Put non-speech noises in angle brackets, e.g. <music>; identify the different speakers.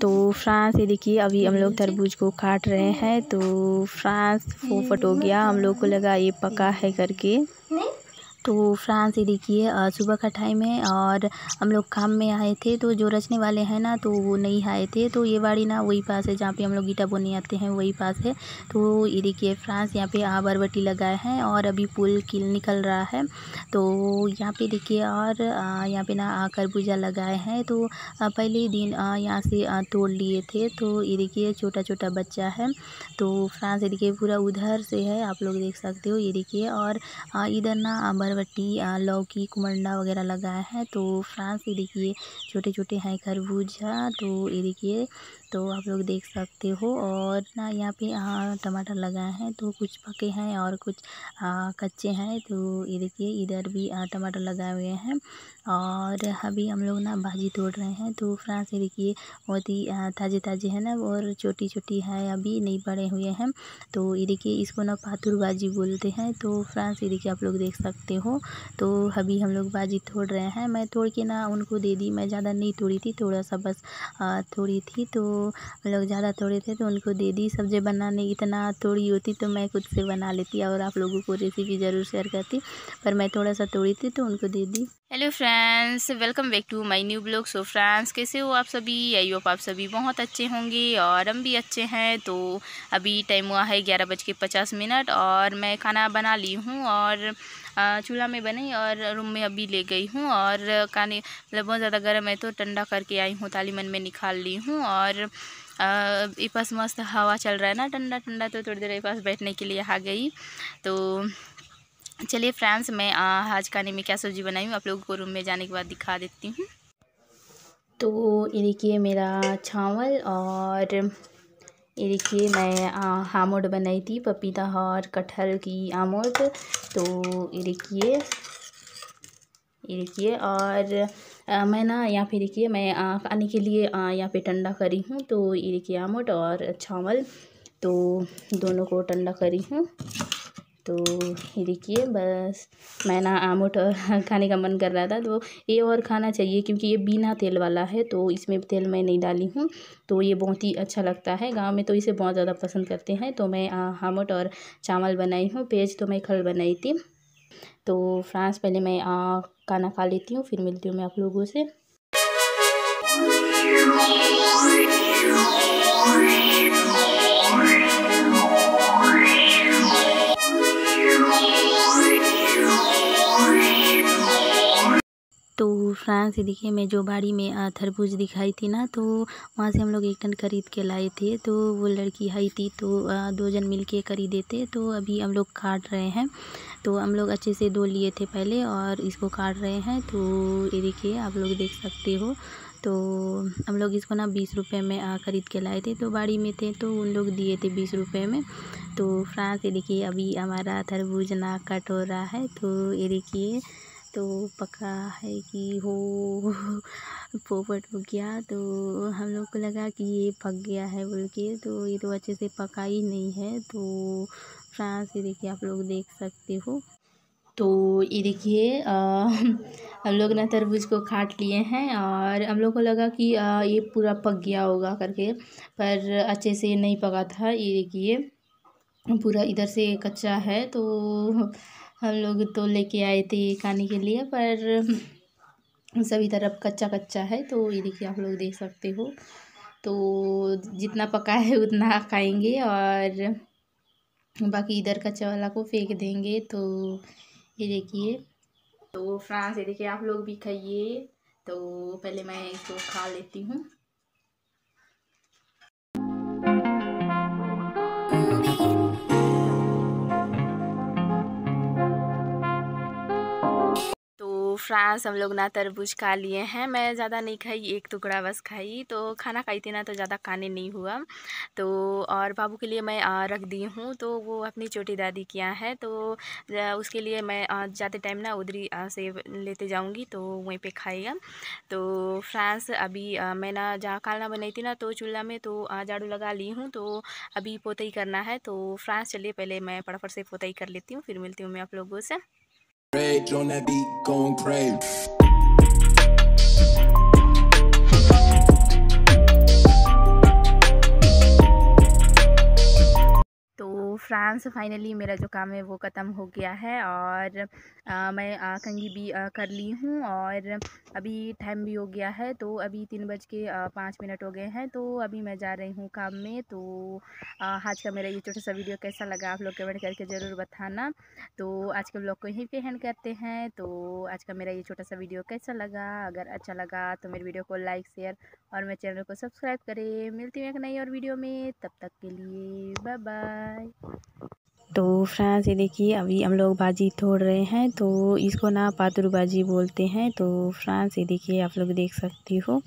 Speaker 1: तो फ्रांस ये देखिए अभी हम लोग तरबूज को काट रहे हैं तो फ्रांस फोफट हो गया हम लोग को लगा ये पका है करके तो फ्रांस ये देखिए सुबह का टाइम है और हम लोग काम में आए थे तो जो रचने वाले हैं ना तो वो नहीं आए थे तो ये बाड़ी ना वही पास है जहाँ पे हम लोग गीटा बोने आते हैं वही पास है तो ये देखिए फ्रांस यहाँ पे बरबटी लगाए हैं और अभी पुल किल निकल रहा है तो यहाँ पे देखिए और यहाँ पे ना खरबूजा लगाए हैं तो पहले दिन यहाँ से तोड़ लिए थे तो ये देखिए छोटा छोटा बच्चा है तो फ्रांस ये देखिए पूरा उधर से है आप लोग देख सकते हो ये देखिए और इधर ना बरबट्टी लौकी कुमंडा वगैरह लगाया है तो फ्रांस ये देखिए छोटे छोटे हैं खरबूजा तो ये देखिए तो आप लोग देख सकते हो और ना यहाँ पे हाँ टमाटर लगाए हैं तो कुछ पके हैं और कुछ आ, कच्चे हैं तो ये देखिए इधर भी टमाटर लगाए हुए हैं और अभी हम लोग ना भाजी तोड़ रहे हैं तो फ्रांस ये देखिए बहुत ही ताज़े ताज़े हैं ना और छोटी छोटी है अभी नहीं बड़े हुए हैं तो ये देखिए इसको ना पातुर भाजी बोलते हैं तो फ्रांस ये देखिए आप लोग देख सकते हो हो तो अभी हम लोग बाजी तोड़ रहे हैं मैं तोड़ के ना उनको दे दी मैं ज़्यादा नहीं तोड़ी थी थोड़ा सा बस थोड़ी थी तो हम लोग ज़्यादा तोड़े थे तो उनको दे दी सब्ज़ी बनाने इतना तोड़ी होती तो मैं खुद से बना लेती और आप लोगों को रेसिपी ज़रूर शेयर करती पर मैं थोड़ा सा तोड़ी थी तो उनको दे दी
Speaker 2: hello friends welcome back to my new blog so friends कैसे हो आप सभी आई होप आप सभी बहुत अच्छे होंगे और हम भी अच्छे हैं तो अभी टाइम हुआ है ग्यारह बज के पचास मिनट और मैं खाना बना ली हूँ और चूल्हा में बनी और रूम में अभी ले गई हूँ और खाने मतलब बहुत ज़्यादा गर्म है तो ठंडा करके आई हूँ ताली मन में निकाल ली हूँ और पास मस्त हवा चल रहा है ना ठंडा ठंडा तो थोड़ी देर पास बैठने के लिए आ गई तो चलिए फ्रेंड्स मैं आज खाने में क्या सब्ज़ी बनाई हूँ आप लोगों को रूम में जाने के बाद दिखा देती हूँ तो ये देखिए मेरा चावल और ये देखिए मैं आमोड बनाई थी पपीता और कटहल की आमोड तो ये देखिए ये देखिए और आ, मैं ना यहाँ पे देखिए मैं आ, खाने के लिए यहाँ पे ठंडा करी हूँ तो ये देखिए आमोट और चावल तो दोनों को ठंडा करी हूँ तो ये देखिए बस मैं ना आमोट <laughs> खाने का मन कर रहा था तो ये और खाना चाहिए क्योंकि ये बिना तेल वाला है तो इसमें तेल मैं नहीं डाली हूँ तो ये बहुत ही अच्छा लगता है गाँव में तो इसे बहुत ज़्यादा पसंद करते हैं तो मैं आमोट और चावल बनाई हूँ पेज तो मैं खल बनाई थी तो फ्रांस पहले मैं आ, खाना खा लेती हूँ फिर मिलती हूँ मैं आप लोगों से
Speaker 1: तो फ्रांस देखिए मैं जो बाड़ी में थरबूज दिखाई थी ना तो वहाँ से हम लोग एक टन खरीद के लाए थे तो वो लड़की आई थी तो दो जन मिल के खरीदे थे तो अभी हम लोग काट रहे हैं तो हम लोग अच्छे से दो लिए थे पहले और इसको काट रहे हैं तो ये देखिए आप लोग देख सकते हो तो हम लोग इसको ना बीस रुपये में ख़रीद के लाए थे तो बाड़ी में थे तो उन लोग दिए थे बीस रुपये में तो फ्रांस ये देखिए अभी हमारा तरबूज ना कट हो रहा है तो ये देखिए तो पका है कि हो पोपट हो गया तो हम लोग को लगा कि ये पक गया है बोल के तो ये तो अच्छे से पका ही नहीं है तो फ्रांस ये देखिए आप लोग देख सकते हो तो ये
Speaker 2: देखिए हम लोग ना तरबूज को काट लिए हैं और हम लोग को लगा कि ये पूरा पक गया होगा करके पर अच्छे से नहीं पका था ये देखिए पूरा इधर से कच्चा है तो हम लोग तो लेके आए थे खाने के लिए पर सभी तरफ कच्चा कच्चा है तो ये देखिए आप लोग देख सकते हो तो जितना पका है उतना खाएंगे और बाकी इधर कच्चा वाला को फेंक देंगे तो ये देखिए तो फ्रांस ये देखिए आप लोग भी खाइए तो पहले मैं इसको तो खा लेती हूँ फ्रांस हम लोग ना तरबूज खा लिए हैं मैं ज़्यादा नहीं खाई एक टुकड़ा बस खाई तो खाना खाई थी ना तो ज़्यादा खाने नहीं हुआ तो और बाबू के लिए मैं रख दी हूँ तो वो अपनी छोटी दादी की है तो उसके लिए मैं जाते टाइम ना उधरी से लेते जाऊँगी तो वहीं पर खाएगा तो फ्रांस अभी मैं ना जहाँ खाना बनाई थी ना तो चूल्हा में तो झाड़ू लगा ली हूँ तो अभी पोता ही करना है तो फ्रांस चलिए पहले मैं फटाफट से पोता ही कर लेती हूँ फिर मिलती हूँ मैं आप लोगों से
Speaker 1: Rage on that beat, going crazy.
Speaker 2: तो फ्रांस फाइनली मेरा जो काम है वो ख़त्म हो गया है और आ, मैं आ, कंगी भी आ, कर ली हूँ और अभी टाइम भी हो गया है तो अभी तीन बज के पाँच मिनट हो गए हैं तो अभी मैं जा रही हूँ काम में तो आज का मेरा ये छोटा सा वीडियो कैसा लगा आप लोग कमेंट करके ज़रूर बताना तो आज के ब्लॉग को यहीं पे हैंड करते हैं तो आज का मेरा ये छोटा सा वीडियो कैसा लगा अगर अच्छा लगा तो मेरे वीडियो को लाइक शेयर और मेरे चैनल को सब्सक्राइब करें मिलती हूँ एक नई और वीडियो में तब तक के लिए बाय बाय
Speaker 1: तो फ्रेंड्स ये देखिए अभी हम लोग भाजी तोड़ रहे हैं तो इसको ना पातुर भाजी बोलते हैं तो फ्रेंड्स ये देखिए आप लोग देख सकती हो